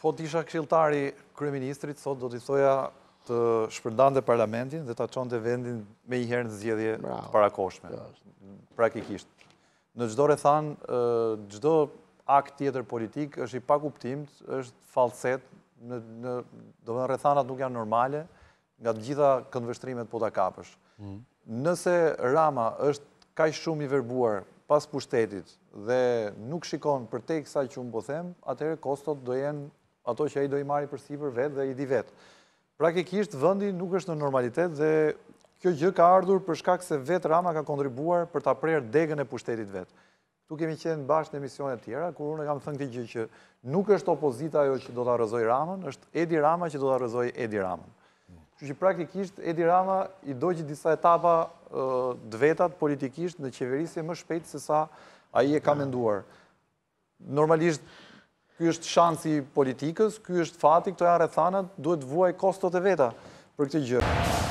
Fot isha këshiltari kreministrit, sot do t'i thoya të shpërndan dhe parlamentin dhe të qonë dhe vendin me i herën në zjedhje të parakoshme. Pra Në gjdo rethan, gjdo akt tjetër politik është i pa kuptimt, është falset, do më në re nuk janë normale, nga të gjitha këndvështrimet po të kapësh. Mm. Nëse Rama është kaj shumë i verbuar pas pushtetit dhe nuk shikon për te i kësaj që unë po them, atëre kostot do jenë ato që i do i marri për sipër vetë dhe i di vetë. Praktikisht, vëndi nuk është në normalitet dhe kjo gjë ka ardhur për shkak se vetë Rama ka kontribuar për të prerë degën e pushtetit vetë. Tu kemi qenë bashkë në emisionet tjera, kur unë kam thënë këti gjë që nuk është opozita jo që do të arëzoj Ramën, është Edi Rama që do të arëzoj Edi Ramën. Që që praktikisht, Edi Rama i që disa etapa dvetat politikisht në qeverisje më shpejt se sa aji e ka menduar. Normalisht, Ky është shansi politikës, ky është fati, këto janë rrethana, duhet vuaj kostot e veta për këtë gjë.